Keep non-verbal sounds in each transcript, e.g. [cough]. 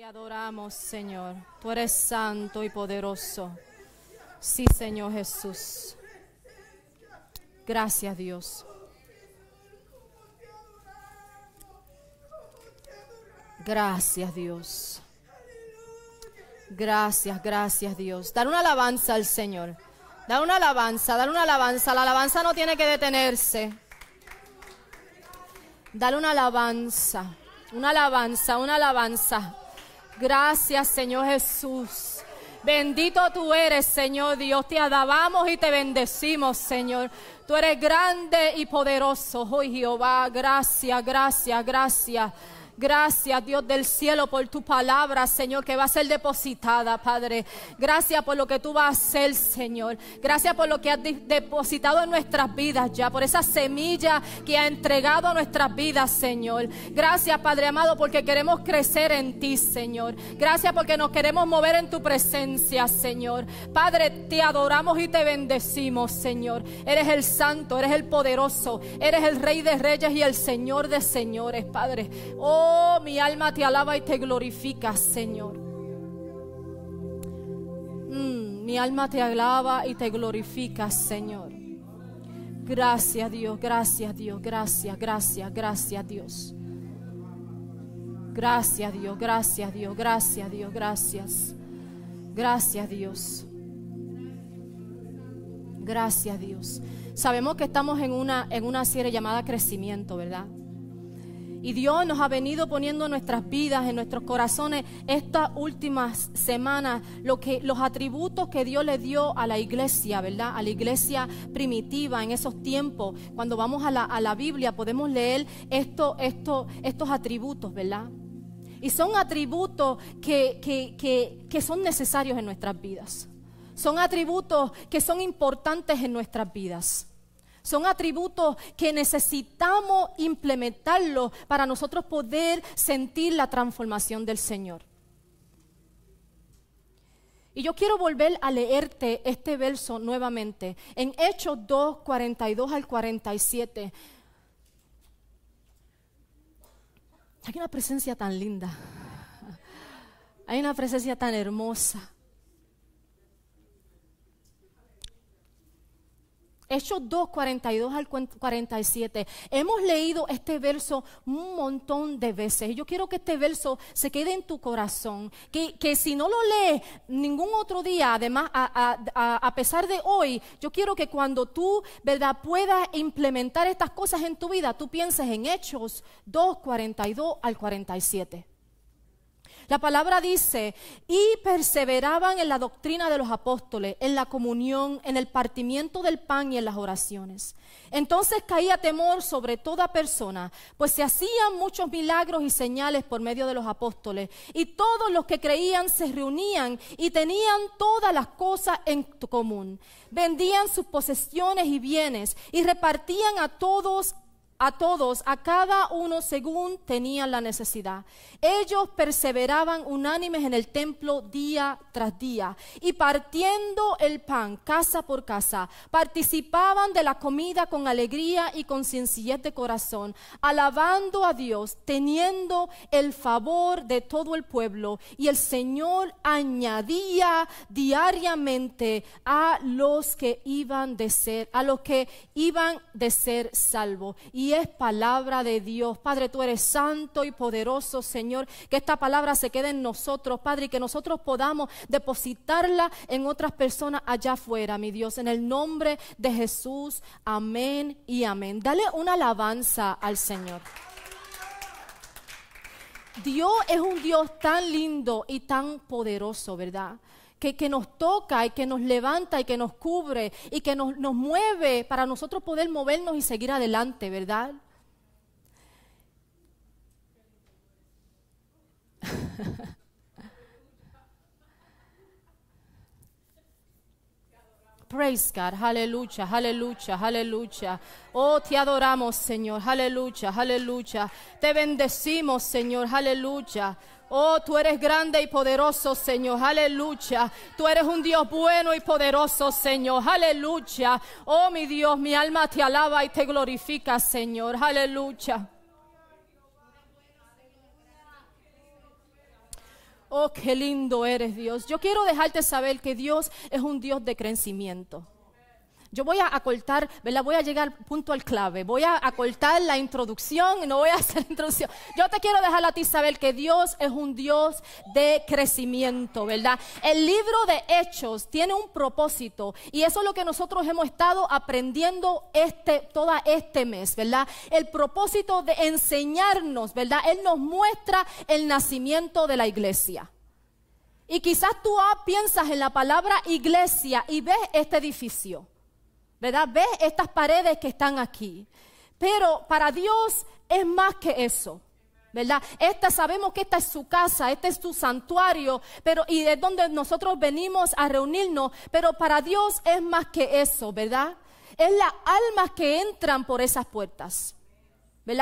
Te adoramos, Señor. Tú eres santo y poderoso. Sí, Señor Jesús. Gracias, Dios. Gracias, Dios. Gracias, gracias, Dios. Dar una alabanza al Señor. Dar una alabanza, dar una alabanza. La alabanza no tiene que detenerse. Dar una alabanza, una alabanza, una alabanza. Gracias, Señor Jesús. Bendito tú eres, Señor Dios. Te alabamos y te bendecimos, Señor. Tú eres grande y poderoso. Hoy, oh Jehová, gracias, gracias, gracias. Gracias, Dios del cielo, por tu palabra, Señor, que va a ser depositada, Padre. Gracias por lo que tú vas a hacer, Señor. Gracias por lo que has depositado en nuestras vidas ya, por esa semilla que ha entregado a nuestras vidas, Señor. Gracias, Padre amado, porque queremos crecer en ti, Señor. Gracias porque nos queremos mover en tu presencia, Señor. Padre, te adoramos y te bendecimos, Señor. Eres el santo, eres el poderoso, eres el rey de reyes y el Señor de señores, Padre. Oh, Oh, mi alma te alaba y te glorifica, Señor. Mm, mi alma te alaba y te glorifica, Señor. Gracias Dios, gracias Dios, gracias, gracias, gracias Dios. Gracias Dios, gracias Dios, gracias Dios, gracias. Gracias Dios. Gracias Dios. Sabemos que estamos en una, en una serie llamada crecimiento, ¿verdad? Y Dios nos ha venido poniendo en nuestras vidas, en nuestros corazones, estas últimas semanas, que, los atributos que Dios le dio a la iglesia, ¿verdad? A la iglesia primitiva en esos tiempos. Cuando vamos a la, Biblia podemos leer esto, estos atributos, ¿verdad? Y son atributos que, que son necesarios en nuestras vidas. Son atributos que son importantes en nuestras vidas. Son atributos que necesitamos implementarlos para nosotros poder sentir la transformación del Señor. Y yo quiero volver a leerte este verso nuevamente en Hechos 2, 42 al 47. Hay una presencia tan linda. Hay una presencia tan hermosa. Hechos 2, 42 al 47. Hemos leído este verso un montón de veces. Yo quiero que este verso se quede en tu corazón. Que, que si no lo lees ningún otro día, además, a, pesar de hoy, yo quiero que cuando tú, ¿verdad?, puedas implementar estas cosas en tu vida, tú pienses en Hechos 2, 42 al 47. La palabra dice, y perseveraban en la doctrina de los apóstoles, en la comunión, en el partimiento del pan y en las oraciones. Entonces caía temor sobre toda persona, pues se hacían muchos milagros y señales por medio de los apóstoles. Y todos los que creían se reunían y tenían todas las cosas en común. Vendían sus posesiones y bienes y repartían a todos a todos, a cada uno según tenían la necesidad. Ellos perseveraban unánimes en el templo día tras día y partiendo el pan casa por casa, participaban de la comida con alegría y con sencillez de corazón, alabando a Dios, teniendo el favor de todo el pueblo. Y el Señor añadía diariamente a los que iban de ser, a los que iban de ser salvos. Y es palabra de Dios. Padre, tú eres santo y poderoso, Señor. Que esta palabra se quede en nosotros, Padre, y que nosotros podamos depositarla en otras personas allá afuera, mi Dios. En el nombre de Jesús, amén y amén. Dale una alabanza al Señor. Dios es un Dios tan lindo y tan poderoso, ¿verdad? que, que, nos toca y que nos levanta y que nos cubre y que nos, nos mueve para nosotros poder movernos y seguir adelante, ¿verdad? [laughs] Praise God, aleluya, aleluya, aleluya. Oh, te adoramos, Señor, aleluya, aleluya. Te bendecimos, Señor, aleluya. Oh, tú eres grande y poderoso, Señor. Aleluya. Tú eres un Dios bueno y poderoso, Señor. Aleluya. Oh, mi Dios, mi alma te alaba y te glorifica, Señor. Aleluya. Oh, qué lindo eres, Dios. Yo quiero dejarte saber que Dios es un Dios de crecimiento. Yo voy a acortar, ¿verdad? Voy a llegar al punto al clave. Voy a acortar la introducción, no voy a [laughs] hacer introducción. Yo te quiero dejar a ti saber que Dios es un Dios de crecimiento, ¿verdad? El libro de Hechos tiene un propósito y eso es lo que nosotros hemos estado aprendiendo este, todo este mes, ¿verdad? El propósito de enseñarnos, ¿verdad? Él nos muestra el nacimiento de la iglesia. Y quizás tú ah, piensas en la palabra iglesia y ves este edificio. ¿verdad? ve estas paredes que están aquí. Pero para Dios es más que eso. ¿Verdad? Esta sabemos que esta es su casa, este es su santuario, pero y es donde nosotros venimos a reunirnos, pero para Dios es más que eso, ¿verdad? Es la alma que entran por esas puertas. Es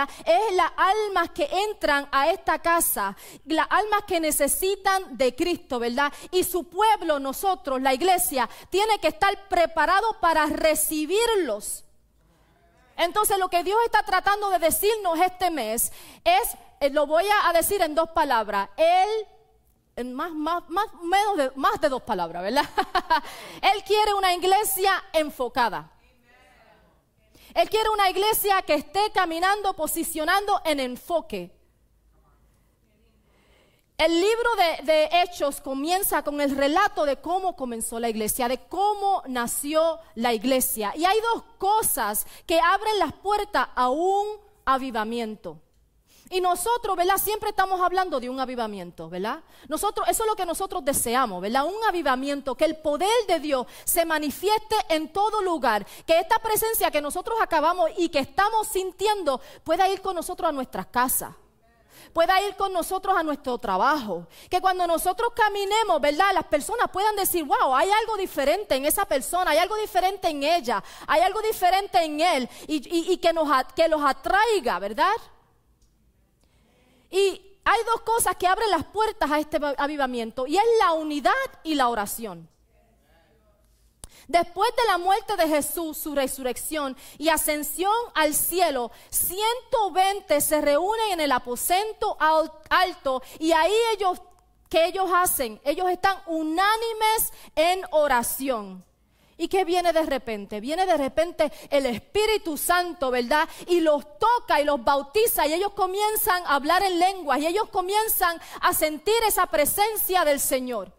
las almas que entran a esta casa, las almas que necesitan de Cristo, ¿verdad? Y su pueblo, nosotros, la iglesia, tiene que estar preparado para recibirlos. Entonces lo que Dios está tratando de decirnos este mes es, eh, lo voy a decir en dos palabras, Él más, más, más, menos de, más de dos palabras, ¿verdad? [laughs] Él quiere una iglesia enfocada. Él quiere una iglesia que esté caminando, posicionando en enfoque. El libro de, de, Hechos comienza con el relato de cómo comenzó la iglesia, de cómo nació la iglesia. Y hay dos cosas que abren las puertas a un avivamiento. Y nosotros, ¿verdad? Siempre estamos hablando de un avivamiento, ¿verdad? Nosotros, eso es lo que nosotros deseamos, ¿verdad? Un avivamiento, que el poder de Dios se manifieste en todo lugar, que esta presencia que nosotros acabamos y que estamos sintiendo pueda ir con nosotros a nuestras casas pueda ir con nosotros a nuestro trabajo. Que cuando nosotros caminemos, ¿verdad? Las personas puedan decir, wow, hay algo diferente en esa persona, hay algo diferente en ella, hay algo diferente en él, y, que, nos, que los atraiga, ¿verdad? Y hay dos cosas que abren las puertas a este avivamiento, y es la unidad y la oración. Después de la muerte de Jesús, su resurrección y ascensión al cielo, 120 se reúnen en el aposento alto y ahí ellos, ¿qué ellos hacen? Ellos están unánimes en oración. ¿Y qué viene de repente? Viene de repente el Espíritu Santo, ¿verdad? Y los toca y los bautiza y ellos comienzan a hablar en lenguas y ellos comienzan a sentir esa presencia del Señor.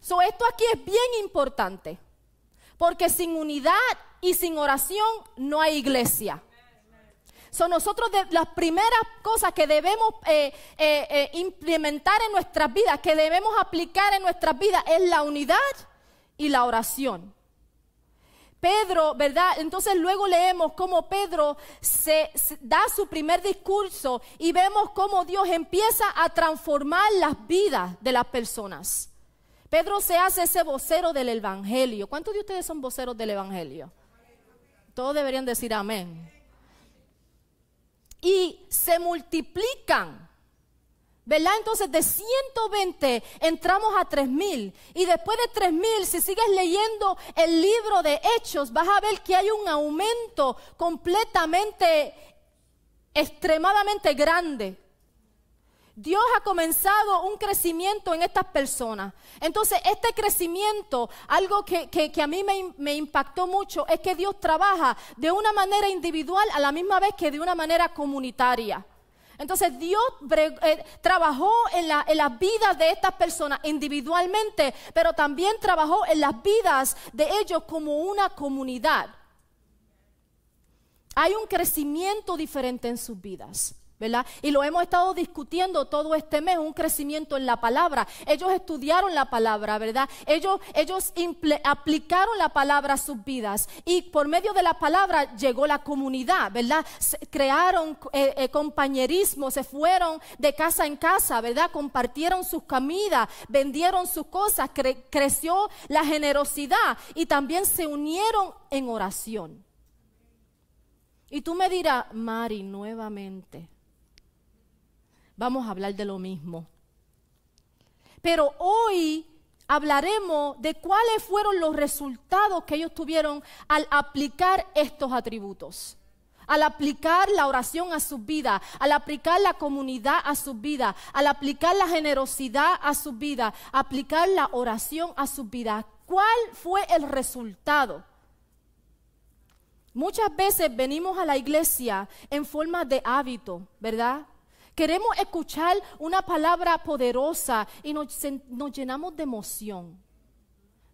esto aquí es bien importante, porque sin unidad y sin oración no hay iglesia. Son nosotros las primeras cosas que debemos eh, eh, eh, implementar en nuestras vidas, que debemos aplicar en nuestras vidas, es la unidad y la oración. Pedro, ¿verdad? Entonces luego leemos cómo Pedro se, da su primer discurso y vemos cómo Dios empieza a transformar las vidas de las personas. Pedro se hace ese vocero del Evangelio. ¿Cuántos de ustedes son voceros del Evangelio? Todos deberían decir amén. Y se multiplican ¿Verdad? Entonces de 120 entramos a 3000. Y después de 3000, si sigues leyendo el libro de Hechos, vas a ver que hay un aumento completamente, extremadamente grande. Dios ha comenzado un crecimiento en estas personas. Entonces, este crecimiento, algo que, a mí me, impactó mucho, es que Dios trabaja de una manera individual a la misma vez que de una manera comunitaria. Entonces Dios eh, trabajó en, la, en las vidas de estas personas individualmente, pero también trabajó en las vidas de ellos como una comunidad. Hay un crecimiento diferente en sus vidas. ¿verdad? Y lo hemos estado discutiendo todo este mes, un crecimiento en la palabra. Ellos estudiaron la palabra, ¿verdad? Ellos, ellos aplicaron la palabra a sus vidas y por medio de la palabra llegó la comunidad, ¿verdad? crearon eh, eh, compañerismo, se fueron de casa en casa, ¿verdad? Compartieron sus comidas, vendieron sus cosas, creció la generosidad y también se unieron en oración. Y tú me dirás, Mari, nuevamente vamos a hablar de lo mismo. Pero hoy hablaremos de cuáles fueron los resultados que ellos tuvieron al aplicar estos atributos. Al aplicar la oración a su vida, al aplicar la comunidad a su vida, al aplicar la generosidad a su vida, aplicar la oración a su vida. ¿Cuál fue el resultado? Muchas veces venimos a la iglesia en forma de hábito, ¿verdad? Queremos escuchar una palabra poderosa y nos, llenamos de emoción.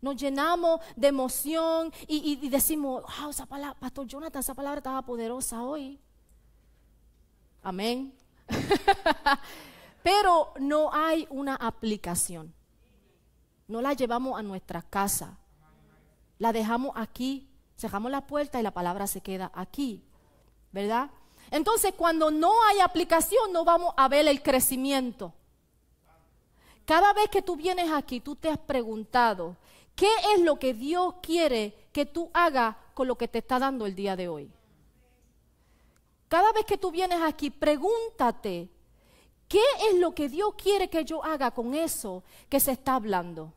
Nos llenamos de emoción y, decimos, wow, esa palabra, Pastor Jonathan, esa palabra estaba poderosa hoy. Amén. [laughs] Pero no hay una aplicación. No la llevamos a nuestra casa. La dejamos aquí. Cerramos la puerta y la palabra se queda aquí. ¿Verdad? Entonces, cuando no hay aplicación, no vamos a ver el crecimiento. Cada vez que tú vienes aquí, tú te has preguntado, ¿qué es lo que Dios quiere que tú hagas con lo que te está dando el día de hoy? Cada vez que tú vienes aquí, pregúntate, ¿qué es lo que Dios quiere que yo haga con eso que se está hablando?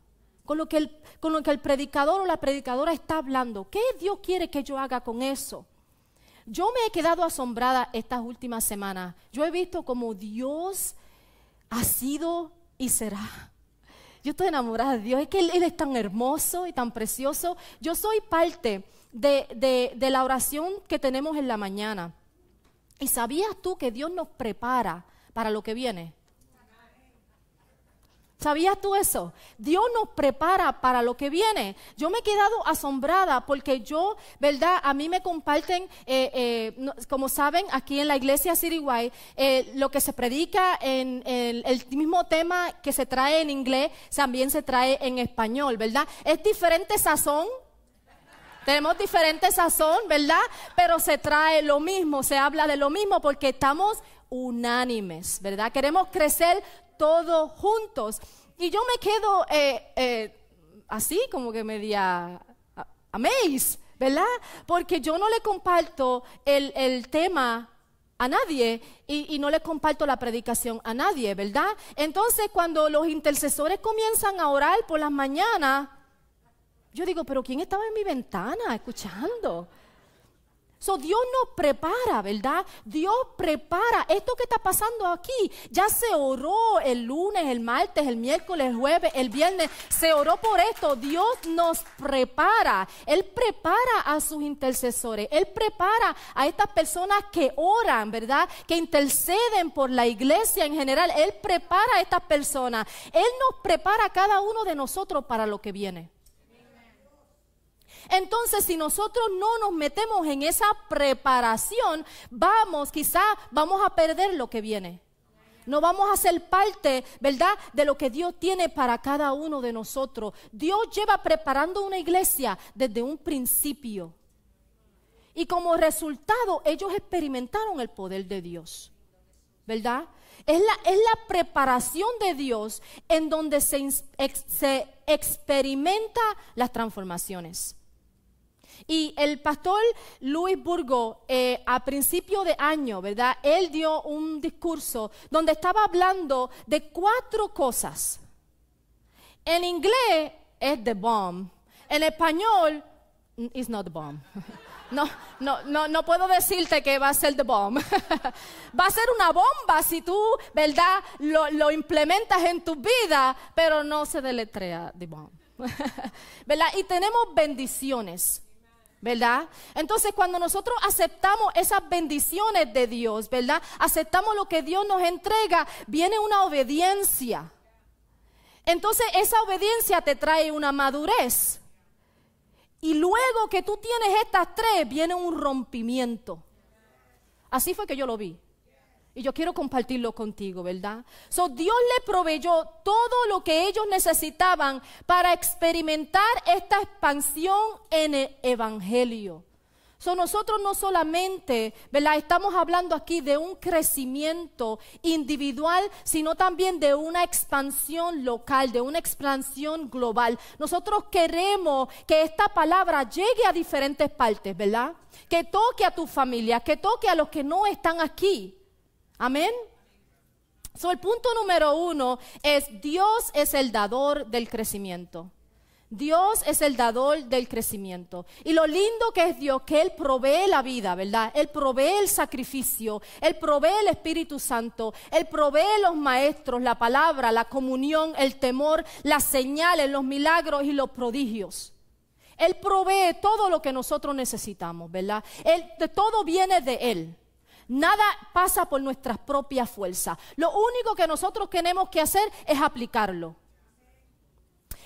Con lo que el, con lo que el predicador o la predicadora está hablando. ¿Qué Dios quiere que yo haga con eso? Yo me he quedado asombrada estas últimas semanas. Yo he visto como Dios ha sido y será. Yo estoy enamorada de Dios. Es que Él, es tan hermoso y tan precioso. Yo soy parte de la oración que tenemos en la mañana. ¿Y sabías tú que Dios nos prepara para lo que viene? ¿Sabías tú eso? Dios nos prepara para lo que viene. Yo me he quedado asombrada porque yo, ¿verdad? A mí me comparten, eh, eh, como saben, aquí en la iglesia Citywide eh, lo que se predica en, en el mismo tema que se trae en inglés, también se trae en español, ¿verdad? Es diferente sazón, tenemos diferente sazón, ¿verdad? Pero se trae lo mismo, se habla de lo mismo porque estamos unánimes, ¿verdad? Queremos crecer todos juntos. Y yo me quedo eh, eh, así, como que media amazed, ¿verdad? Porque yo no le comparto el, tema a nadie y, y, no le comparto la predicación a nadie, ¿verdad? Entonces cuando los intercesores comienzan a orar por las mañanas, yo digo, pero ¿quién estaba en mi ventana escuchando? Dios nos prepara, ¿verdad? Dios prepara. Esto que está pasando aquí, ya se oró el lunes, el martes, el miércoles, el jueves, el viernes. Se oró por esto. Dios nos prepara. Él prepara a sus intercesores. Él prepara a estas personas que oran, ¿verdad? Que interceden por la iglesia en general. Él prepara a estas personas. Él nos prepara a cada uno de nosotros para lo que viene. Entonces, si nosotros no nos metemos en esa preparación, vamos, quizá vamos a perder lo que viene. No vamos a ser parte, ¿verdad?, de lo que Dios tiene para cada uno de nosotros. Dios lleva preparando una iglesia desde un principio. Y como resultado, ellos experimentaron el poder de Dios. ¿Verdad? Es la, es la, preparación de Dios en donde se, se experimenta las transformaciones. Y el pastor Luis Burgo, eh, a principio de año, ¿verdad? Él dio un discurso donde estaba hablando de cuatro cosas. En inglés es the bomb. En español, mm, it's not the bomb. [laughs] No, no, no, puedo decirte que va a ser the bomb. [laughs] va a ser una bomba si tú, ¿verdad? Lo, lo implementas en tu vida, pero no se deletrea the bomb. [laughs] ¿Verdad? Y tenemos bendiciones. ¿verdad? Entonces cuando nosotros aceptamos esas bendiciones de Dios, ¿verdad? Aceptamos lo que Dios nos entrega, viene una obediencia. Entonces esa obediencia te trae una madurez. Y luego que tú tienes estas tres, viene un rompimiento. Así fue que yo lo vi. Y yo quiero compartirlo contigo, ¿verdad? So, Dios le proveyó todo lo que ellos necesitaban para experimentar esta expansión en el Evangelio. So, nosotros no solamente, ¿verdad? Estamos hablando aquí de un crecimiento individual, sino también de una expansión local, de una expansión global. Nosotros queremos que esta palabra llegue a diferentes partes, ¿verdad? Que toque a tu familia, que toque a los que no están aquí. Amén. el punto número uno es Dios es el dador del crecimiento. Dios es el dador del crecimiento. Y lo lindo que es Dios, que Él provee la vida, ¿verdad? Él provee el sacrificio, Él provee el Espíritu Santo, Él provee los maestros, la palabra, la comunión, el temor, las señales, los milagros y los prodigios. Él provee todo lo que nosotros necesitamos, ¿verdad? todo viene de Él. Nada pasa por nuestras propias fuerzas. Lo único que nosotros tenemos que hacer es aplicarlo.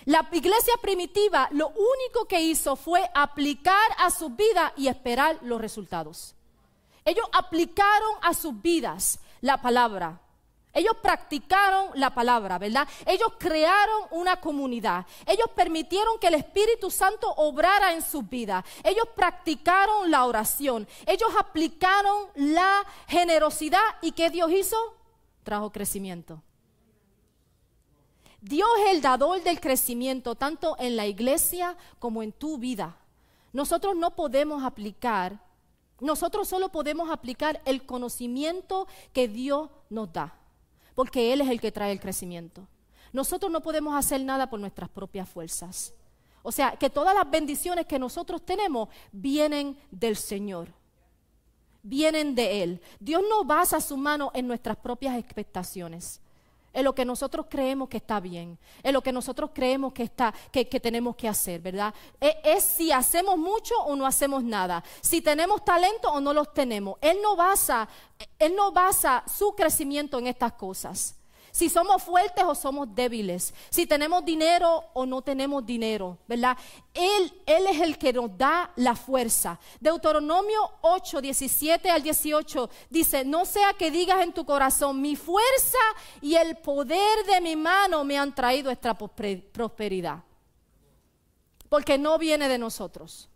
La iglesia primitiva lo único que hizo fue aplicar a sus vidas y esperar los resultados. Ellos aplicaron a sus vidas la palabra. Ellos practicaron la palabra, ¿verdad? Ellos crearon una comunidad. Ellos permitieron que el Espíritu Santo obrara en sus vidas. Ellos practicaron la oración. Ellos aplicaron la generosidad. ¿Y qué Dios hizo? Trajo crecimiento. Dios es el dador del crecimiento, tanto en la iglesia como en tu vida. Nosotros no podemos aplicar, nosotros solo podemos aplicar el conocimiento que Dios nos da porque Él es el que trae el crecimiento. Nosotros no podemos hacer nada por nuestras propias fuerzas. O sea, que todas las bendiciones que nosotros tenemos vienen del Señor, vienen de Él. Dios no basa su mano en nuestras propias expectaciones. Es lo que nosotros creemos que está bien, Es lo que nosotros creemos que, está, que, tenemos que hacer, ¿verdad? Es, es, si hacemos mucho o no hacemos nada, si tenemos talento o no los tenemos. Él no basa, él no basa su crecimiento en estas cosas si somos fuertes o somos débiles, si tenemos dinero o no tenemos dinero, ¿verdad? Él, él es el que nos da la fuerza. Deuteronomio 8, 17 al 18 dice, no sea que digas en tu corazón, mi fuerza y el poder de mi mano me han traído esta prosperidad, porque no viene de nosotros.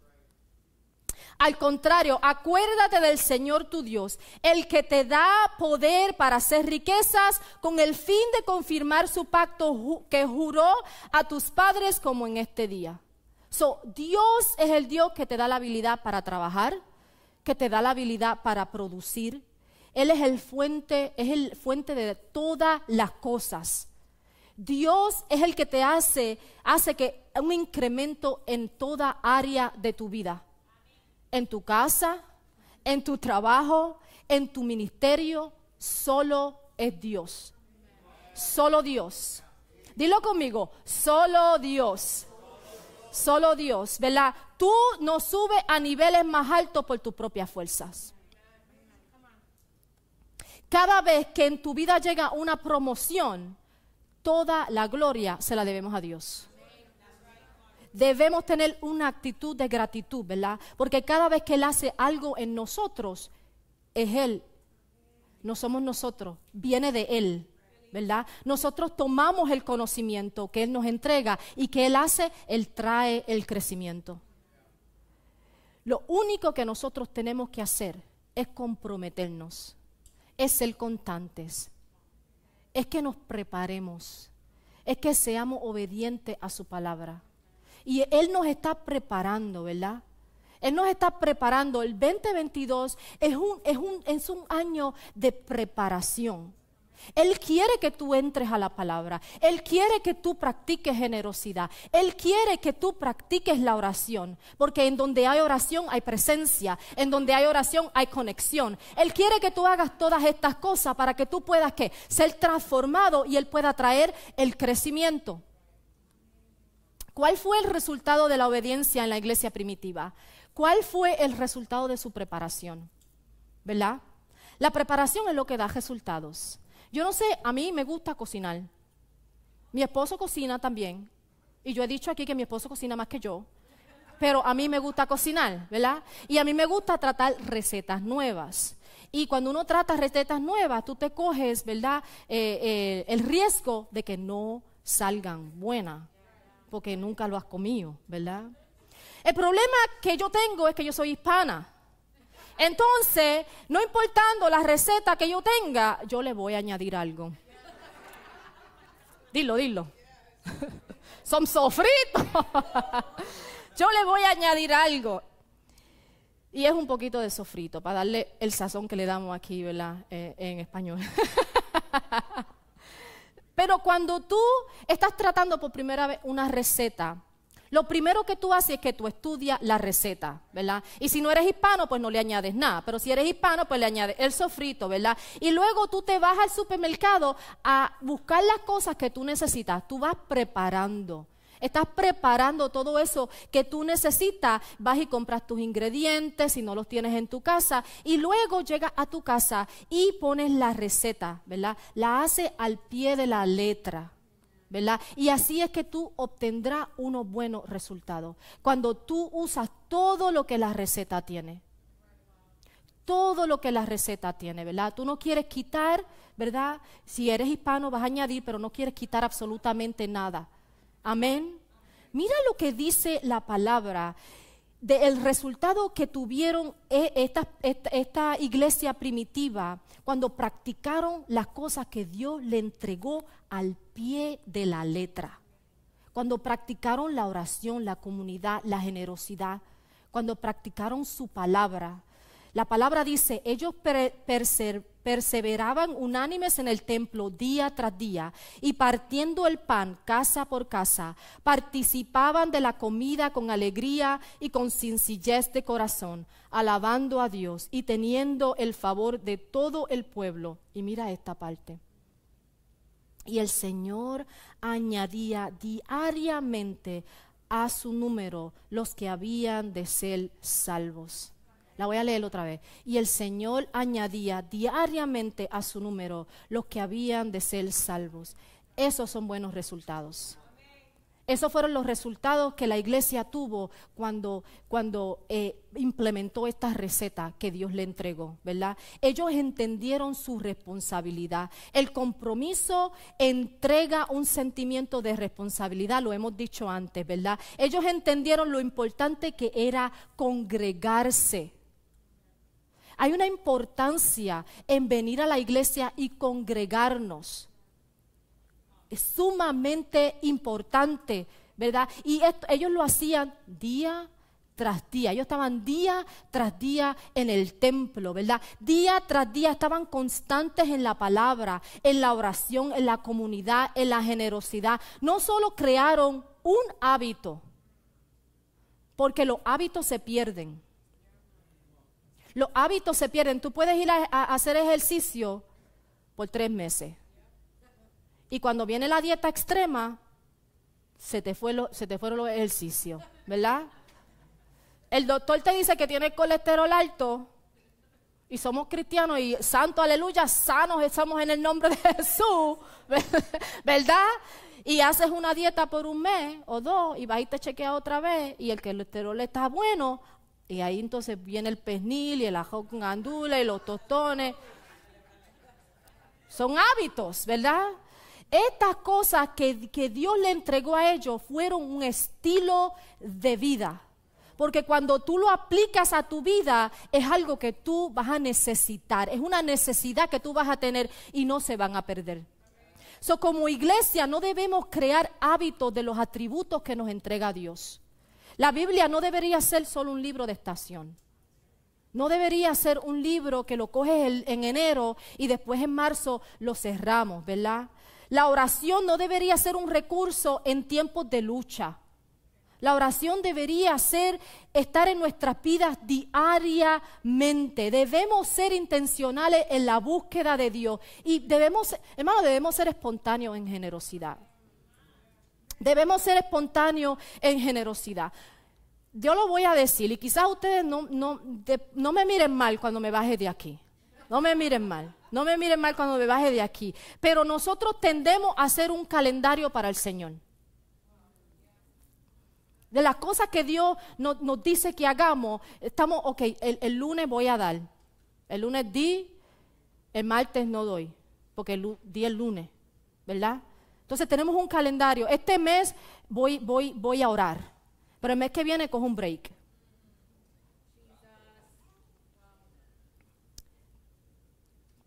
Al contrario, acuérdate del Señor tu Dios, el que te da poder para hacer riquezas con el fin de confirmar su pacto que juró a tus padres como en este día. So, Dios es el Dios que te da la habilidad para trabajar, que te da la habilidad para producir. Él es el fuente, es el fuente de todas las cosas. Dios es el que te hace, hace que un incremento en toda área de tu vida en tu casa, en tu trabajo, en tu ministerio, solo es Dios. Solo Dios. Dilo conmigo, solo Dios. Solo Dios, ¿verdad? Tú no subes a niveles más altos por tus propias fuerzas. Cada vez que en tu vida llega una promoción, toda la gloria se la debemos a Dios debemos tener una actitud de gratitud, ¿verdad? Porque cada vez que Él hace algo en nosotros, es Él. No somos nosotros, viene de Él. ¿verdad? Nosotros tomamos el conocimiento que Él nos entrega y que Él hace, Él trae el crecimiento. Lo único que nosotros tenemos que hacer es comprometernos, es ser constantes, es que nos preparemos, es que seamos obedientes a su palabra. Y Él nos está preparando, ¿verdad? Él nos está preparando. El 2022 es un, es un, es un año de preparación. Él quiere que tú entres a la palabra. Él quiere que tú practiques generosidad. Él quiere que tú practiques la oración. Porque en donde hay oración hay presencia. En donde hay oración hay conexión. Él quiere que tú hagas todas estas cosas para que tú puedas ¿qué? ser transformado y Él pueda traer el crecimiento. ¿Cuál fue el resultado de la obediencia en la iglesia primitiva? ¿Cuál fue el resultado de su preparación? ¿Verdad? La preparación es lo que da resultados. Yo no sé, a mí me gusta cocinar. Mi esposo cocina también. Y yo he dicho aquí que mi esposo cocina más que yo. Pero a mí me gusta cocinar, ¿verdad? Y a mí me gusta tratar recetas nuevas. Y cuando uno trata recetas nuevas, tú te coges, ¿verdad? Eh, eh, el riesgo de que no salgan buenas porque nunca lo has comido, ¿verdad? El problema que yo tengo es que yo soy hispana. Entonces, no importando la receta que yo tenga, yo le voy a añadir algo. Dilo, dilo. [laughs] Son sofritos. [laughs] yo le voy a añadir algo. Y es un poquito de sofrito, para darle el sazón que le damos aquí, ¿verdad? Eh, en español. [laughs] Pero cuando tú estás tratando por primera vez una receta, lo primero que tú haces es que tú estudias la receta, ¿verdad? Y si no eres hispano, pues no le añades nada. Pero si eres hispano, pues le añades el sofrito, ¿verdad? Y luego tú te vas al supermercado a buscar las cosas que tú necesitas. Tú vas preparando. Estás preparando todo eso que tú necesitas. Vas y compras tus ingredientes si no los tienes en tu casa. Y luego llegas a tu casa y pones la receta, ¿verdad? La hace al pie de la letra. ¿verdad? Y así es que tú obtendrás unos buenos resultados. Cuando tú usas todo lo que la receta tiene. Todo lo que la receta tiene, ¿verdad? Tú no quieres quitar, ¿verdad? Si eres hispano vas a añadir, pero no quieres quitar absolutamente nada. Amén. Mira lo que dice la palabra del resultado que tuvieron e, esta iglesia primitiva cuando practicaron las cosas que Dios le entregó al pie de la letra. Cuando practicaron la oración, la comunidad, la generosidad. Cuando practicaron su palabra la palabra dice, ellos perseveraban unánimes en el templo día tras día y partiendo el pan casa por casa, participaban de la comida con alegría y con sencillez de corazón, alabando a Dios y teniendo el favor de todo el pueblo. Y mira esta parte. Y el Señor añadía diariamente a su número los que habían de ser salvos. La voy a leer otra vez. Y el Señor añadía diariamente a su número los que habían de ser salvos. Esos son buenos resultados. Esos fueron los resultados que la iglesia tuvo cuando, cuando eh, implementó esta receta que Dios le entregó, ¿verdad? Ellos entendieron su responsabilidad. El compromiso entrega un sentimiento de responsabilidad, lo hemos dicho antes, ¿verdad? Ellos entendieron lo importante que era congregarse hay una importancia en venir a la iglesia y congregarnos. Es sumamente importante, ¿verdad? Y ellos lo hacían día tras día. Ellos estaban día tras día en el templo, ¿verdad? Día tras día estaban constantes en la palabra, en la oración, en la comunidad, en la generosidad. No solo crearon un hábito, porque los hábitos se pierden. Los hábitos se pierden. Tú puedes ir a, hacer ejercicio por tres meses. Y cuando viene la dieta extrema, se te, fue se te fueron los ejercicios, ¿verdad? El doctor te dice que tiene colesterol alto y somos cristianos y santo, aleluya, sanos estamos en el nombre de Jesús, [laughs] ¿verdad? Y haces una dieta por un mes o dos y vas y te chequeas otra vez y el colesterol está bueno, y ahí entonces viene el peznil y el ajo con andula y los tostones. Son hábitos, ¿verdad? Estas cosas que, Dios le entregó a ellos fueron un estilo de vida. Porque cuando tú lo aplicas a tu vida, es algo que tú vas a necesitar, es una necesidad que tú vas a tener y no se van a perder. So, como iglesia no debemos crear hábitos de los atributos que nos entrega Dios. La Biblia no debería ser solo un libro de estación. No debería ser un libro que lo coges en enero y después en marzo lo cerramos, ¿verdad? La oración no debería ser un recurso en tiempos de lucha. La oración debería ser estar en nuestras vidas diariamente. Debemos ser intencionales en la búsqueda de Dios y debemos, hermano, debemos ser espontáneos en generosidad. Debemos ser espontáneos en generosidad. Yo lo voy a decir y quizás ustedes no, me miren mal cuando me baje de aquí. No me miren mal. No me miren mal cuando me baje de aquí. Pero nosotros tendemos a hacer un calendario para el Señor. De las cosas que Dios nos, dice que hagamos, estamos, ok, el, lunes voy a dar. El lunes di, el martes no doy, porque el, di el lunes, ¿verdad? Entonces tenemos un calendario. Este mes voy, voy, voy a orar, pero el mes que viene cojo un break.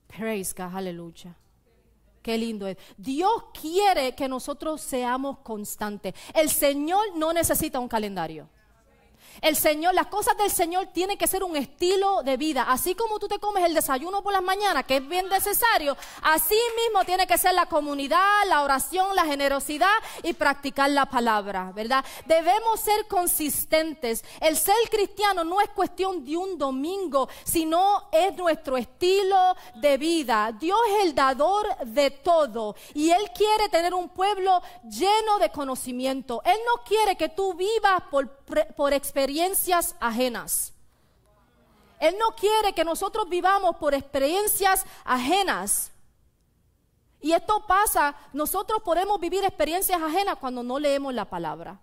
Praise God, aleluya. Qué lindo es. Dios quiere que nosotros seamos constantes. El Señor no necesita un calendario. El Señor, las cosas del Señor tienen que ser un estilo de vida. Así como tú te comes el desayuno por las mañanas, que es bien necesario, así mismo tiene que ser la comunidad, la oración, la generosidad y practicar la palabra, ¿verdad? Debemos ser consistentes. El ser cristiano no es cuestión de un domingo, sino es nuestro estilo de vida. Dios es el dador de todo y Él quiere tener un pueblo lleno de conocimiento. Él no quiere que tú vivas por, por experiencia experiencias ajenas. Él no quiere que nosotros vivamos por experiencias ajenas. Y esto pasa, nosotros podemos vivir experiencias ajenas cuando no leemos la palabra.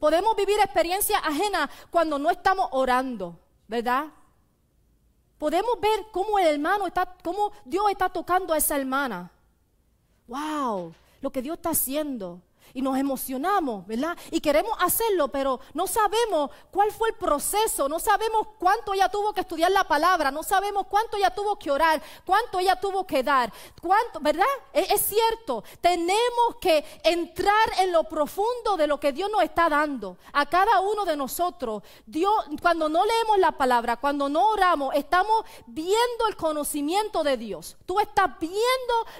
Podemos vivir experiencias ajenas cuando no estamos orando, ¿verdad? Podemos ver cómo el hermano está, cómo Dios está tocando a esa hermana. Wow, lo que Dios está haciendo y nos emocionamos, ¿verdad? Y queremos hacerlo, pero no sabemos cuál fue el proceso, no sabemos cuánto ella tuvo que estudiar la palabra, no sabemos cuánto ella tuvo que orar, cuánto ella tuvo que dar, cuánto, ¿verdad? Es, es cierto, tenemos que entrar en lo profundo de lo que Dios nos está dando a cada uno de nosotros. Dios, cuando no leemos la palabra, cuando no oramos, estamos viendo el conocimiento de Dios. Tú estás viendo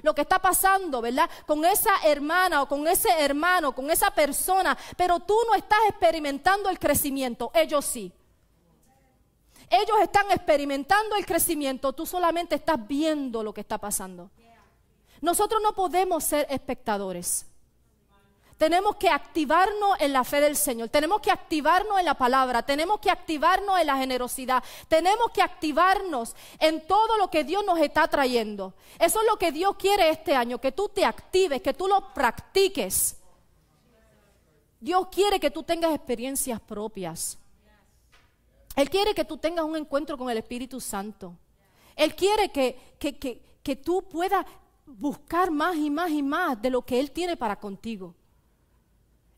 lo que está pasando, ¿verdad? Con esa hermana o con ese hermano con esa persona, pero tú no estás experimentando el crecimiento, ellos sí. Ellos están experimentando el crecimiento, tú solamente estás viendo lo que está pasando. Nosotros no podemos ser espectadores. Tenemos que activarnos en la fe del Señor, tenemos que activarnos en la palabra, tenemos que activarnos en la generosidad, tenemos que activarnos en todo lo que Dios nos está trayendo. Eso es lo que Dios quiere este año, que tú te actives, que tú lo practiques. Dios quiere que tú tengas experiencias propias. Él quiere que tú tengas un encuentro con el Espíritu Santo. Él quiere que, que, tú puedas buscar más y más y más de lo que Él tiene para contigo.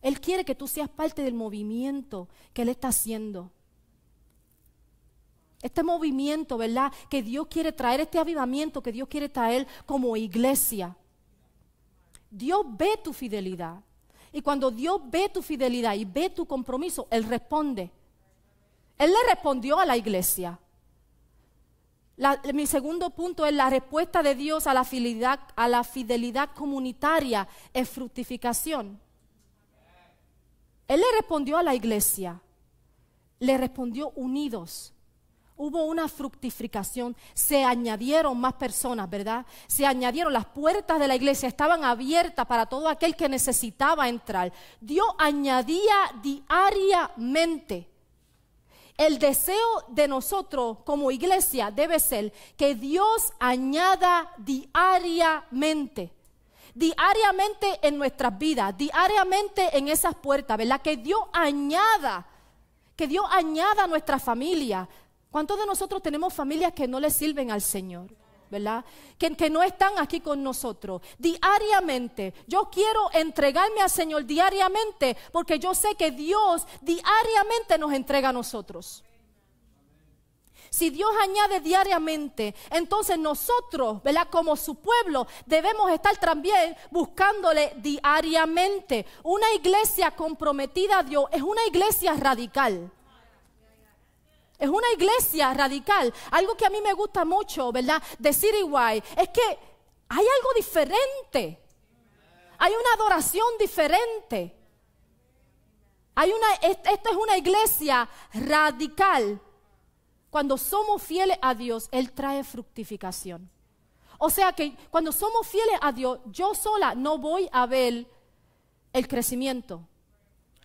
Él quiere que tú seas parte del movimiento que Él está haciendo. Este movimiento, ¿verdad? Que Dios quiere traer, este avivamiento que Dios quiere traer como iglesia. Dios ve tu fidelidad. Y cuando Dios ve tu fidelidad y ve tu compromiso, Él responde. Él le respondió a la iglesia. mi segundo punto es la respuesta de Dios a la, fidelidad, a la fidelidad comunitaria es fructificación. Él le respondió a la iglesia, le respondió unidos. Hubo una fructificación, se añadieron más personas, ¿verdad? Se añadieron, las puertas de la iglesia estaban abiertas para todo aquel que necesitaba entrar. Dios añadía diariamente. El deseo de nosotros como iglesia debe ser que Dios añada diariamente diariamente en nuestras vidas, diariamente en esas puertas, ¿verdad? Que Dios añada, que Dios añada a nuestra familia, ¿Cuántos de nosotros tenemos familias que no le sirven al Señor? ¿Verdad? Que, no están aquí con nosotros diariamente. Yo quiero entregarme al Señor diariamente porque yo sé que Dios diariamente nos entrega a nosotros. Si Dios añade diariamente, entonces nosotros, ¿verdad? Como su pueblo, debemos estar también buscándole diariamente. Una iglesia comprometida a Dios es una iglesia radical. Es una iglesia radical. Algo que a mí me gusta mucho, ¿verdad? De igual, Es que hay algo diferente. Hay una adoración diferente. Hay una, esta es una iglesia radical. Cuando somos fieles a Dios, Él trae fructificación. O sea que cuando somos fieles a Dios, yo sola no voy a ver el crecimiento.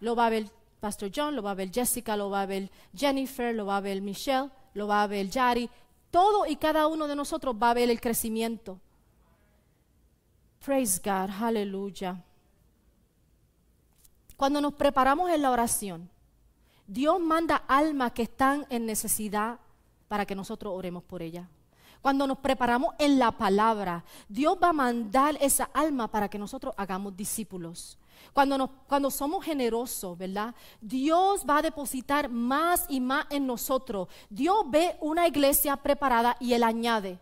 Lo va a ver Pastor John, lo va a ver Jessica, lo va a ver Jennifer, lo va a ver Michelle, lo va a ver Yari. Todo y cada uno de nosotros va a ver el crecimiento. Praise God, aleluya. Cuando nos preparamos en la oración, Dios manda almas que están en necesidad para que nosotros oremos por ellas. Cuando nos preparamos en la palabra, Dios va a mandar esa alma para que nosotros hagamos discípulos. Cuando, nos, cuando somos generosos, ¿verdad? Dios va a depositar más y más en nosotros. Dios ve una iglesia preparada y Él añade.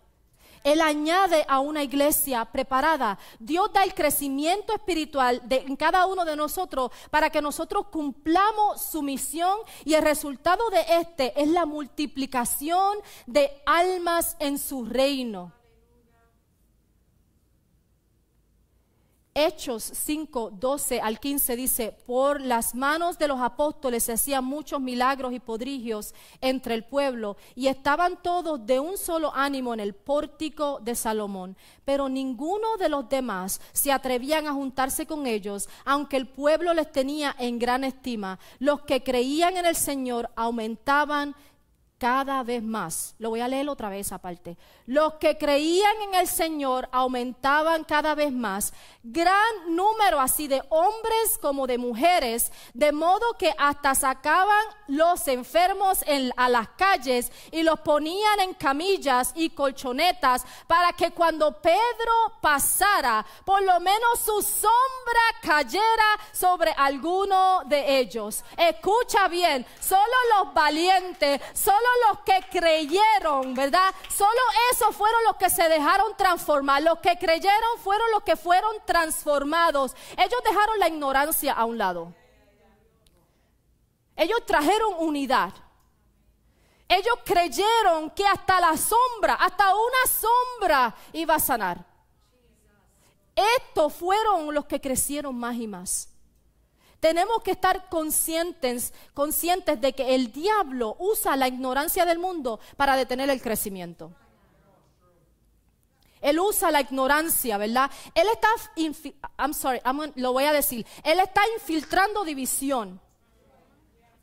Él añade a una iglesia preparada. Dios da el crecimiento espiritual de, en cada uno de nosotros para que nosotros cumplamos su misión y el resultado de este es la multiplicación de almas en su reino. Hechos 5, 12 al 15 dice, por las manos de los apóstoles se hacían muchos milagros y podrigios entre el pueblo y estaban todos de un solo ánimo en el pórtico de Salomón. Pero ninguno de los demás se atrevían a juntarse con ellos, aunque el pueblo les tenía en gran estima. Los que creían en el Señor aumentaban cada vez más. Lo voy a leer otra vez aparte. Los que creían en el Señor aumentaban cada vez más, gran número así de hombres como de mujeres, de modo que hasta sacaban los enfermos a las calles y los ponían en camillas y colchonetas para que cuando Pedro pasara, por lo menos su sombra cayera sobre alguno de ellos. Escucha bien, solo los valientes, solo los que creyeron, ¿verdad? Solo esos fueron los que se dejaron transformar. Los que creyeron fueron los que fueron transformados. Ellos dejaron la ignorancia a un lado. Ellos trajeron unidad. Ellos creyeron que hasta la sombra, hasta una sombra iba a sanar. Estos fueron los que crecieron más y más. Tenemos que estar conscientes, conscientes de que el diablo usa la ignorancia del mundo para detener el crecimiento. Él usa la ignorancia, ¿verdad? Él está, I'm sorry, lo voy a decir, Él está infiltrando división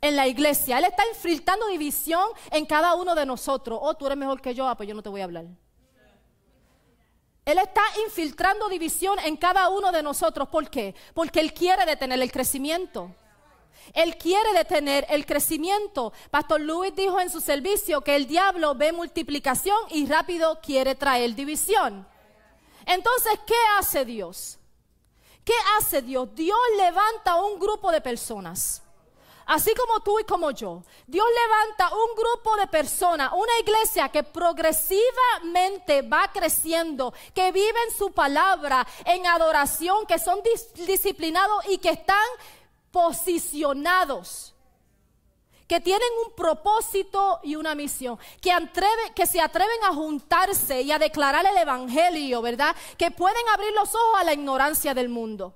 en la iglesia. Él está infiltrando división en cada uno de nosotros. Oh, tú eres mejor que yo, ah, pues yo no te voy a hablar. Él está infiltrando división en cada uno de nosotros. ¿Por qué? Porque Él quiere detener el crecimiento. Él quiere detener el crecimiento. Pastor Luis dijo en su servicio que el diablo ve multiplicación y rápido quiere traer división. Entonces, ¿qué hace Dios? ¿Qué hace Dios? Dios levanta un grupo de personas. Así como tú y como yo. Dios levanta un grupo de personas, una iglesia que progresivamente va creciendo, que vive en su palabra, en adoración, que son disciplinados y que están posicionados, que tienen un propósito y una misión, que, se atreven a juntarse y a declarar el Evangelio, ¿verdad? Que pueden abrir los ojos a la ignorancia del mundo.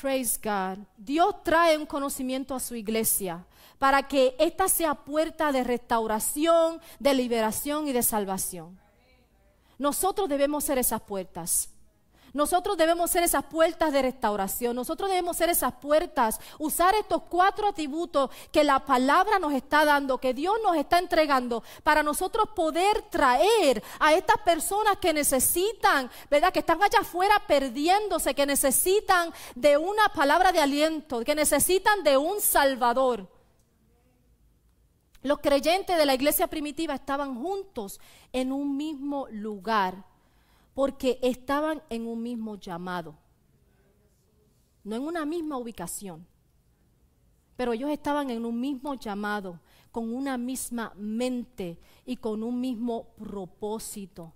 Praise God. Dios trae un conocimiento a su iglesia para que esta sea puerta de restauración, de liberación y de salvación. Nosotros debemos ser esas puertas. Nosotros debemos ser esas puertas de restauración, nosotros debemos ser esas puertas, usar estos cuatro atributos que la palabra nos está dando, que Dios nos está entregando, para nosotros poder traer a estas personas que necesitan, ¿verdad? Que están allá afuera perdiéndose, que necesitan de una palabra de aliento, que necesitan de un salvador. Los creyentes de la iglesia primitiva estaban juntos en un mismo lugar porque estaban en un mismo llamado, no en una misma ubicación, pero ellos estaban en un mismo llamado, con una misma mente y con un mismo propósito.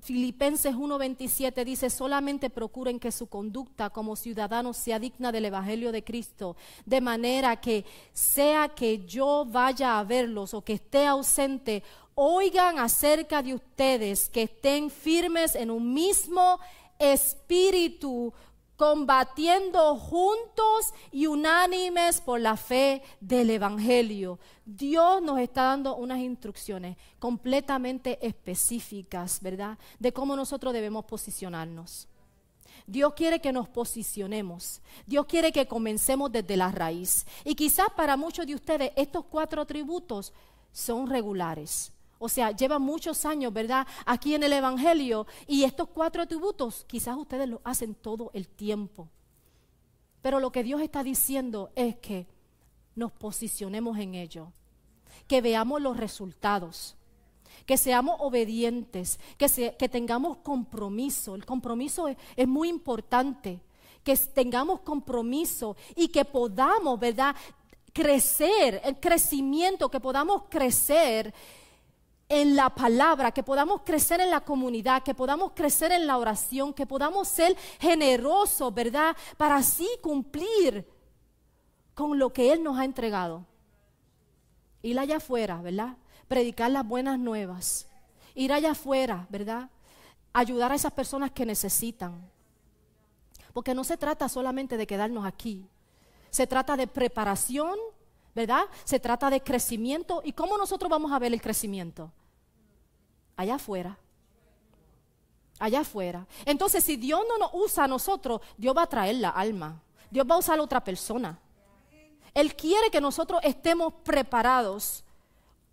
Filipenses 1:27 dice, solamente procuren que su conducta como ciudadanos sea digna del Evangelio de Cristo, de manera que sea que yo vaya a verlos o que esté ausente, oigan acerca de ustedes, que estén firmes en un mismo espíritu, combatiendo juntos y unánimes por la fe del Evangelio. Dios nos está dando unas instrucciones completamente específicas, ¿verdad? De cómo nosotros debemos posicionarnos. Dios quiere que nos posicionemos. Dios quiere que comencemos desde la raíz. Y quizás para muchos de ustedes estos cuatro atributos son regulares. O sea, lleva muchos años, ¿verdad? Aquí en el Evangelio. Y estos cuatro atributos quizás ustedes lo hacen todo el tiempo. Pero lo que Dios está diciendo es que nos posicionemos en ello, que veamos los resultados, que seamos obedientes, que, tengamos compromiso. El compromiso es, es muy importante, que tengamos compromiso y que podamos, ¿verdad? Crecer, el crecimiento, que podamos crecer en la palabra, que podamos crecer en la comunidad, que podamos crecer en la oración, que podamos ser generosos, ¿verdad? Para así cumplir con lo que Él nos ha entregado. Ir allá afuera, ¿verdad? Predicar las buenas nuevas. Ir allá afuera, ¿verdad? Ayudar a esas personas que necesitan. Porque no se trata solamente de quedarnos aquí. Se trata de preparación, ¿verdad? Se trata de crecimiento. ¿Y cómo nosotros vamos a ver el crecimiento? allá afuera. Allá afuera. Entonces, si Dios no nos usa a nosotros, Dios va a traer la alma. Dios va a usar a otra persona. Él quiere que nosotros estemos preparados,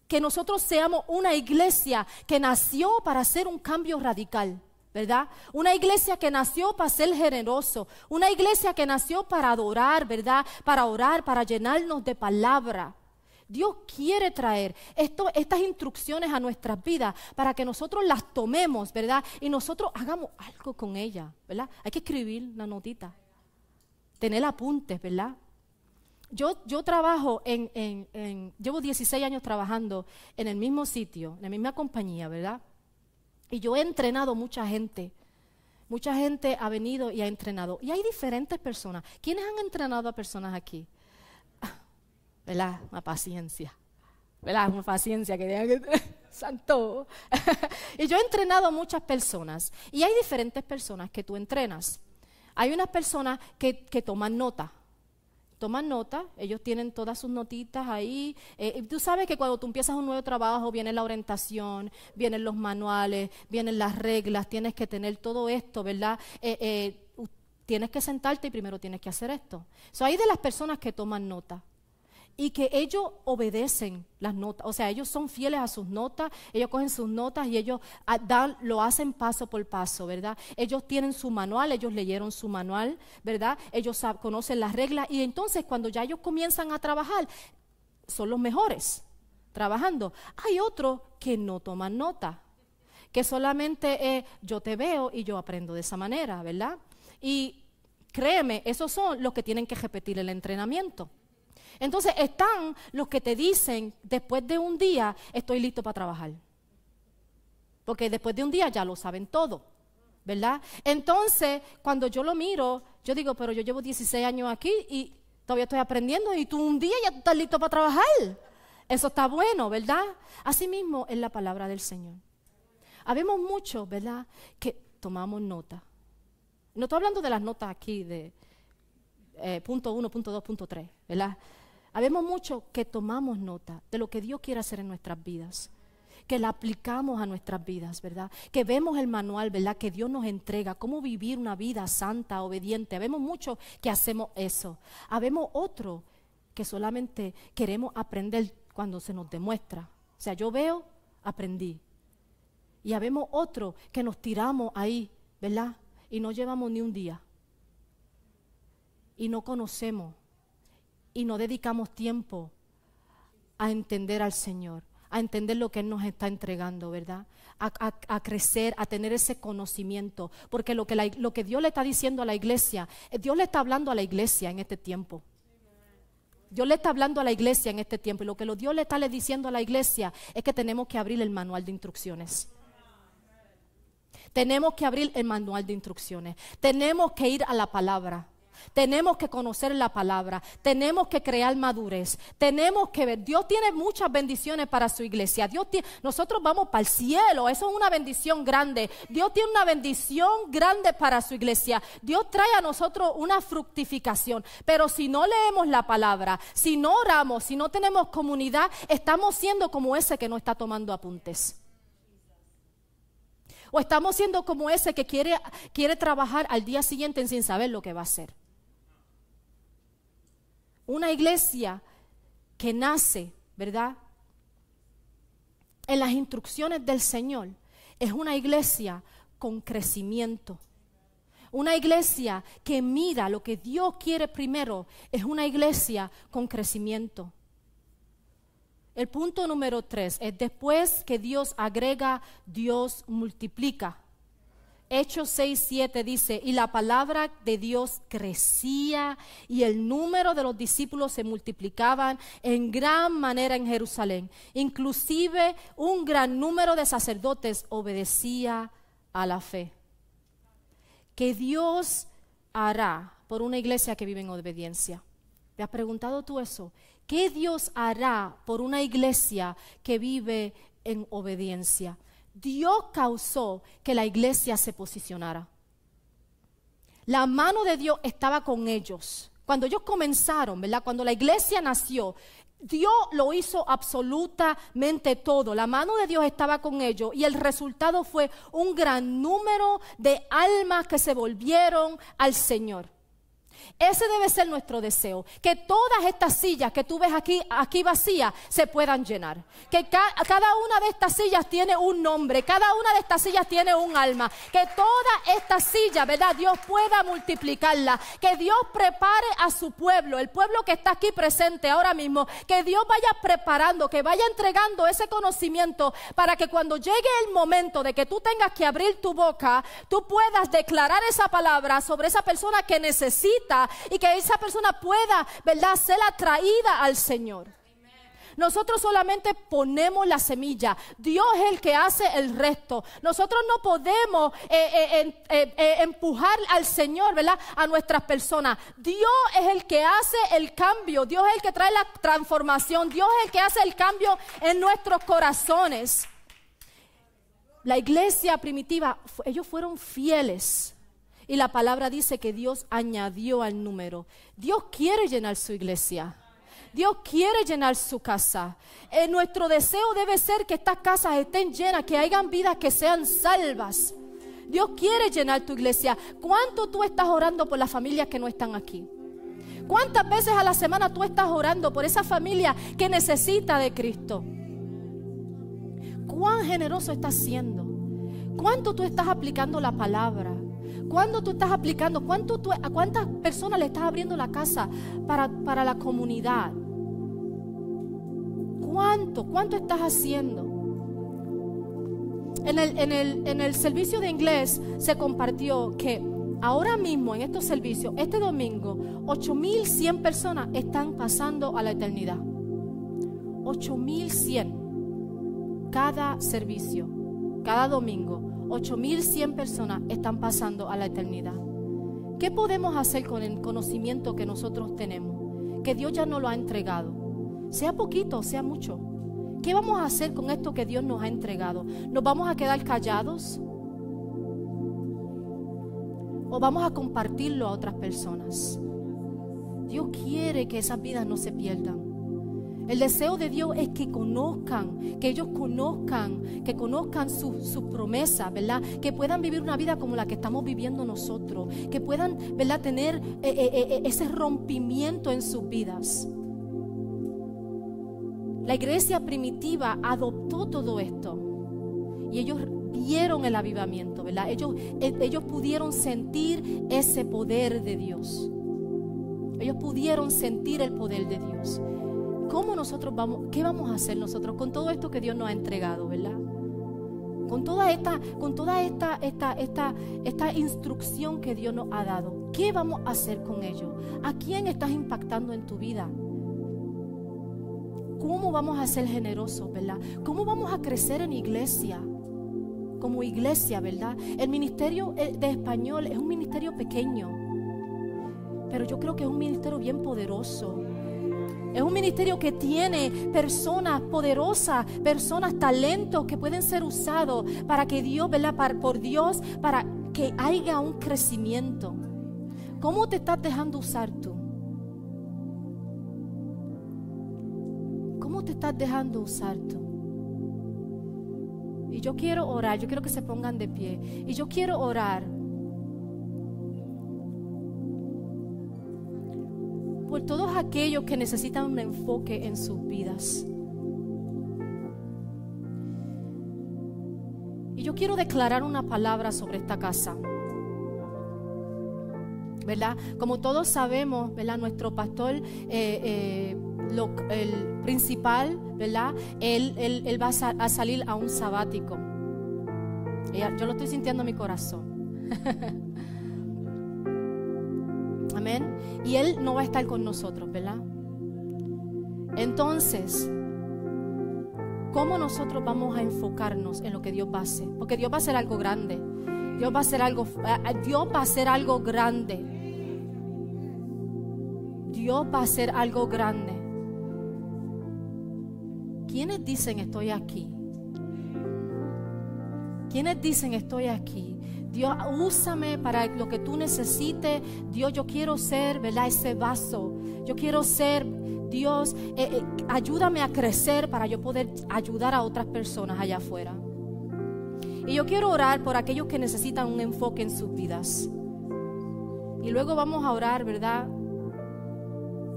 que nosotros seamos una iglesia que nació para hacer un cambio radical, ¿verdad? Una iglesia que nació para ser generoso, una iglesia que nació para adorar, ¿verdad? Para orar, para llenarnos de palabra. Dios quiere traer estas instrucciones a nuestras vidas para que nosotros las tomemos, ¿verdad? Y nosotros hagamos algo con ellas, ¿verdad? Hay que escribir una notita, tener apuntes, ¿verdad? Yo, trabajo en, en, llevo 16 años trabajando en el mismo sitio, en la misma compañía, ¿verdad? Y yo he entrenado mucha gente. Mucha gente ha venido y ha entrenado. Y hay diferentes personas. ¿Quiénes han entrenado a personas aquí? ¿verdad? Una paciencia, ¿verdad? Una paciencia que tenga que [laughs] Santo. [laughs] y yo he entrenado a muchas personas y hay diferentes personas que tú entrenas. Hay unas personas que, toman nota. Toman nota, ellos tienen todas sus notitas ahí. Eh, tú sabes que cuando tú empiezas un nuevo trabajo viene la orientación, vienen los manuales, vienen las reglas, tienes que tener todo esto, ¿verdad? Eh, eh, tienes que sentarte y primero tienes que hacer esto. So, hay de las personas que toman nota y que ellos obedecen las notas, o sea, ellos son fieles a sus notas, ellos cogen sus notas y ellos ah, lo hacen paso por paso, ¿verdad? Ellos tienen su manual, ellos leyeron su manual, ¿verdad? Ellos conocen las reglas y entonces cuando ya ellos comienzan a trabajar, son los mejores trabajando. Hay otros que no toman nota, que solamente es yo te veo y yo aprendo de esa manera, ¿verdad? Y créeme, esos son los que tienen que repetir el entrenamiento. Entonces están los que te dicen, después de un día, estoy listo para trabajar. Porque después de un día ya lo saben todo, ¿verdad? Entonces, cuando yo lo miro, yo digo, pero yo llevo 16 años aquí y todavía estoy aprendiendo y tú un día ya estás listo para trabajar. Eso está bueno, ¿verdad? Asimismo es la palabra del Señor. Habemos muchos, ¿verdad?, que tomamos nota. No estoy hablando de las notas aquí de, eh, punto uno, punto dos, punto tres ¿verdad? Habemos mucho que tomamos nota de lo que Dios quiere hacer en nuestras vidas, que la aplicamos a nuestras vidas, ¿verdad? Que vemos el manual, ¿verdad? Que Dios nos entrega, cómo vivir una vida santa, obediente. Habemos mucho que hacemos eso. Habemos otro que solamente queremos aprender cuando se nos demuestra. O sea, yo veo, aprendí. Y habemos otro que nos tiramos ahí, ¿verdad? Y no llevamos ni un día y no conocemos y no dedicamos tiempo a entender al Señor, a entender lo que Él nos está entregando, ¿verdad? A, crecer, a tener ese conocimiento, porque lo que, lo que Dios le está diciendo a la iglesia, eh, Dios le está hablando a la iglesia en este tiempo. Dios le está hablando a la iglesia en este tiempo y lo que Dios le está diciendo a la iglesia es que tenemos que abrir el manual de instrucciones. Tenemos que abrir el manual de instrucciones. Tenemos que ir a la palabra. Tenemos que conocer la palabra, tenemos que crear madurez, tenemos que ver. Dios tiene muchas bendiciones para su iglesia. Dios tiene, nosotros vamos para el cielo, eso es una bendición grande. Dios tiene una bendición grande para su iglesia. Dios trae a nosotros una fructificación, pero si no leemos la palabra, si no oramos, si no tenemos comunidad, estamos siendo como ese que no está tomando apuntes. O estamos siendo como ese que quiere, quiere trabajar al día siguiente sin saber lo que va a hacer una iglesia que nace, ¿verdad? En las instrucciones del Señor, es una iglesia con crecimiento. Una iglesia que mira lo que Dios quiere primero es una iglesia con crecimiento. El punto número tres es después que Dios agrega, Dios multiplica. Hechos 6, 7 dice, y la palabra de Dios crecía y el número de los discípulos se multiplicaban en gran manera en Jerusalén. Inclusive un gran número de sacerdotes obedecía a la fe. ¿Qué Dios hará por una iglesia que vive en obediencia? ¿Te has preguntado tú eso? ¿Qué Dios hará por una iglesia que vive en obediencia? Dios causó que la iglesia se posicionara. La mano de Dios estaba con ellos. Cuando ellos comenzaron, ¿verdad? Cuando la iglesia nació, Dios lo hizo absolutamente todo. La mano de Dios estaba con ellos y el resultado fue un gran número de almas que se volvieron al Señor. Ese debe ser nuestro deseo, que todas estas sillas que tú ves aquí, aquí vacías se puedan llenar. Que cada una de estas sillas tiene un nombre, cada una de estas sillas tiene un alma. Que todas estas sillas, ¿verdad? Dios pueda multiplicarla. Que Dios prepare a su pueblo, el pueblo que está aquí presente ahora mismo. Que Dios vaya preparando, que vaya entregando ese conocimiento para que cuando llegue el momento de que tú tengas que abrir tu boca, tú puedas declarar esa palabra sobre esa persona que necesita y que esa persona pueda, ¿verdad?, ser atraída al Señor. Nosotros solamente ponemos la semilla. Dios es el que hace el resto. Nosotros no podemos eh, eh, eh, empujar al Señor, ¿verdad? A nuestras personas. Dios es el que hace el cambio. Dios es el que trae la transformación. Dios es el que hace el cambio en nuestros corazones. La iglesia primitiva, ellos fueron fieles y la palabra dice que Dios añadió al número. Dios quiere llenar su iglesia. Dios quiere llenar su casa. Eh, nuestro deseo debe ser que estas casas estén llenas, que hayan vidas que sean salvas. Dios quiere llenar tu iglesia. ¿Cuánto tú estás orando por las familias que no están aquí? ¿Cuántas veces a la semana tú estás orando por esa familia que necesita de Cristo? ¿Cuán generoso estás siendo? ¿Cuánto tú estás aplicando la palabra? ¿Cuándo tú estás aplicando? ¿A cuántas personas le estás abriendo la casa para, la comunidad? ¿Cuánto? ¿Cuánto estás haciendo? En el, en el servicio de inglés se compartió que ahora mismo en estos servicios, este domingo, 8.100 personas están pasando a la eternidad. 8.100 cada servicio, cada domingo. 8.100 personas están pasando a la eternidad. ¿Qué podemos hacer con el conocimiento que nosotros tenemos? Que Dios ya nos lo ha entregado. Sea poquito, sea mucho. ¿Qué vamos a hacer con esto que Dios nos ha entregado? ¿Nos vamos a quedar callados? ¿O vamos a compartirlo a otras personas? Dios quiere que esas vidas no se pierdan. El deseo de Dios es que conozcan, que ellos conozcan, que conozcan sus su promesas, ¿verdad? Que puedan vivir una vida como la que estamos viviendo nosotros, que puedan, ¿verdad?, tener eh, eh, eh, ese rompimiento en sus vidas. La iglesia primitiva adoptó todo esto y ellos vieron el avivamiento, ¿verdad? Ellos, ellos pudieron sentir ese poder de Dios. Ellos pudieron sentir el poder de Dios. ¿Cómo nosotros vamos, qué vamos a hacer nosotros con todo esto que Dios nos ha entregado, verdad? Con toda esta, con toda esta, esta, esta, instrucción que Dios nos ha dado, ¿qué vamos a hacer con ello? ¿A quién estás impactando en tu vida? ¿Cómo vamos a ser generosos, verdad? ¿Cómo vamos a crecer en iglesia? Como iglesia, ¿verdad? El ministerio eh, de español es un ministerio pequeño, pero yo creo que es un ministerio bien poderoso es un ministerio que tiene personas poderosas, personas talentos que pueden ser usados para que Dios, ¿verdad? por Dios, para que haya un crecimiento. ¿Cómo te estás dejando usar tú? ¿Cómo te estás dejando usar tú? Y yo quiero orar, yo quiero que se pongan de pie. Y yo quiero orar por todos aquellos que necesitan un enfoque en sus vidas. Y yo quiero declarar una palabra sobre esta casa. ¿Verdad? Como todos sabemos, ¿verdad? Nuestro pastor, eh, eh, el principal, ¿verdad? Él, va a, salir a un sabático. Yo lo estoy sintiendo en mi corazón. [laughs] Y Él no va a estar con nosotros, ¿verdad? Entonces, ¿cómo nosotros vamos a enfocarnos en lo que Dios va Porque Dios va a hacer algo grande. Dios va a hacer algo, eh, eh, Dios va a hacer algo grande. Dios va a hacer algo grande. ¿Quiénes dicen estoy aquí? ¿Quiénes dicen estoy aquí? Dios, úsame para lo que tú necesites. Dios, yo quiero ser, ¿verdad? Ese vaso. Yo quiero ser, Dios, eh, eh, ayúdame a crecer para yo poder ayudar a otras personas allá afuera. Y yo quiero orar por aquellos que necesitan un enfoque en sus vidas. Y luego vamos a orar, ¿verdad?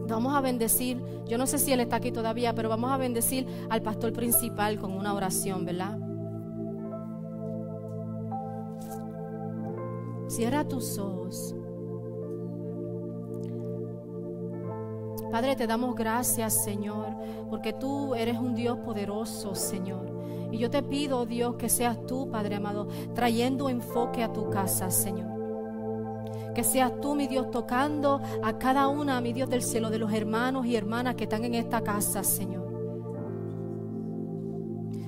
Vamos a bendecir, yo no sé si él está aquí todavía, pero vamos a bendecir al pastor principal con una oración, ¿verdad? Cierra tus ojos. Padre, te damos gracias, Señor, porque tú eres un Dios poderoso, Señor. Y yo te pido, Dios, que seas tú, Padre amado, trayendo enfoque a tu casa, Señor. Que seas tú, mi Dios, tocando a cada una, mi Dios del cielo, de los hermanos y hermanas que están en esta casa, Señor.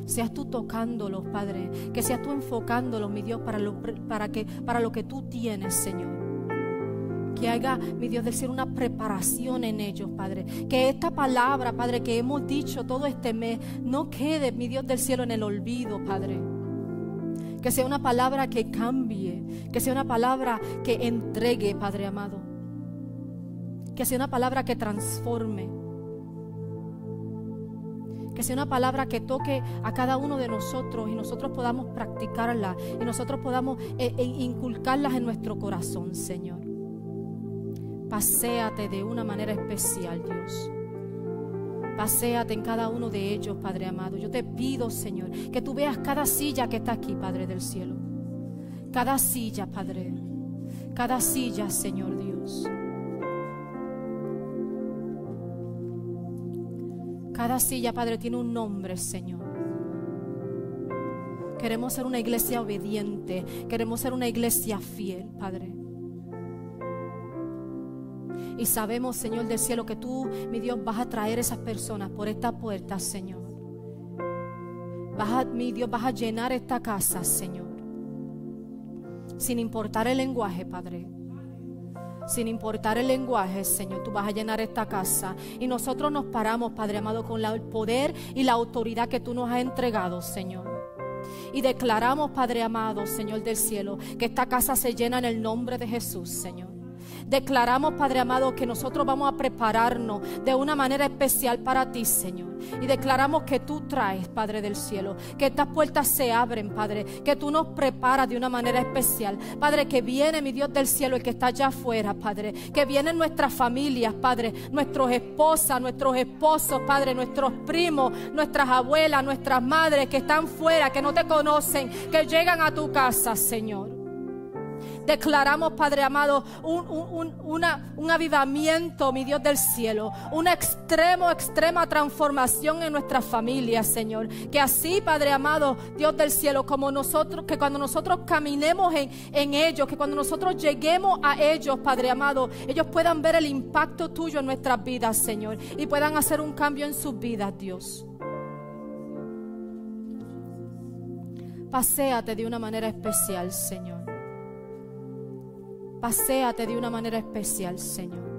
Seas tú tocándolos, Padre. Que seas tú enfocándolos, mi Dios, para lo, para que, para lo que tú tienes, Señor que haga, mi Dios, del cielo una preparación en ellos, Padre. Que esta palabra, Padre, que hemos dicho todo este mes, no quede, mi Dios del cielo, en el olvido, Padre. Que sea una palabra que cambie, que sea una palabra que entregue, Padre amado. Que sea una palabra que transforme que sea una palabra que toque a cada uno de nosotros y nosotros podamos practicarla y nosotros podamos eh, eh, inculcarla en nuestro corazón, Señor. Paséate de una manera especial, Dios. Paséate en cada uno de ellos, Padre amado. Yo te pido, Señor, que tú veas cada silla que está aquí, Padre del cielo. Cada silla, Padre. Cada silla, Señor Dios. silla, Padre, tiene un nombre, Señor. Queremos ser una iglesia obediente. Queremos ser una iglesia fiel, Padre. Y sabemos, Señor del cielo, que tú, mi Dios, vas a traer esas personas por esta puerta, Señor. Vas mi Dios, vas a llenar esta casa, Señor. Sin importar el lenguaje, Padre sin importar el lenguaje, Señor, tú vas a llenar esta casa. Y nosotros nos paramos, Padre amado, con el poder y la autoridad que tú nos has entregado, Señor. Y declaramos, Padre amado, Señor del cielo, que esta casa se llena en el nombre de Jesús, Señor. Declaramos, Padre amado, que nosotros vamos a prepararnos de una manera especial para ti, Señor. Y declaramos que tú traes, Padre del cielo, que estas puertas se abren, Padre, que tú nos preparas de una manera especial. Padre, que viene mi Dios del cielo, el que está allá afuera, Padre, que vienen nuestras familias, Padre, nuestros esposas, nuestros esposos, Padre, nuestros primos, nuestras abuelas, nuestras madres que están fuera, que no te conocen, que llegan a tu casa, Señor. Declaramos, Padre amado, un, una, un avivamiento, mi Dios del cielo, Una extremo, extrema transformación en nuestra familia Señor. Que así, Padre amado, Dios del cielo, como nosotros, que cuando nosotros caminemos en, en ellos, que cuando nosotros lleguemos a ellos, Padre amado, ellos puedan ver el impacto tuyo en nuestras vidas, Señor, y puedan hacer un cambio en sus vidas, Dios. Paseate de una manera especial, Señor. Paséate de una manera especial, Señor.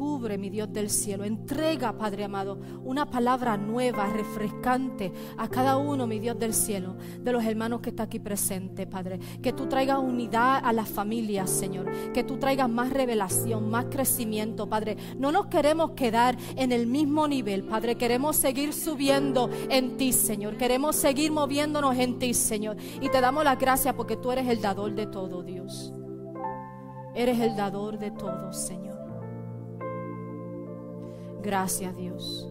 Cubre, mi Dios del cielo. Entrega, Padre amado, una palabra nueva, refrescante a cada uno, mi Dios del cielo, de los hermanos que está aquí presente, Padre. Que tú traigas unidad a las familias, Señor. Que tú traigas más revelación, más crecimiento, Padre. No nos queremos quedar en el mismo nivel, Padre. Queremos seguir subiendo en ti, Señor. Queremos seguir moviéndonos en ti, Señor. Y te damos las gracias porque tú eres el dador de todo, Dios. Eres el dador de todo, Señor. Gracias Dios.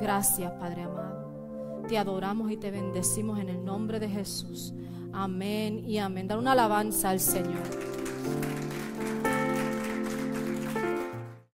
Gracias Padre amado. Te adoramos y te bendecimos en el nombre de Jesús. Amén y amén. Dar una alabanza al Señor.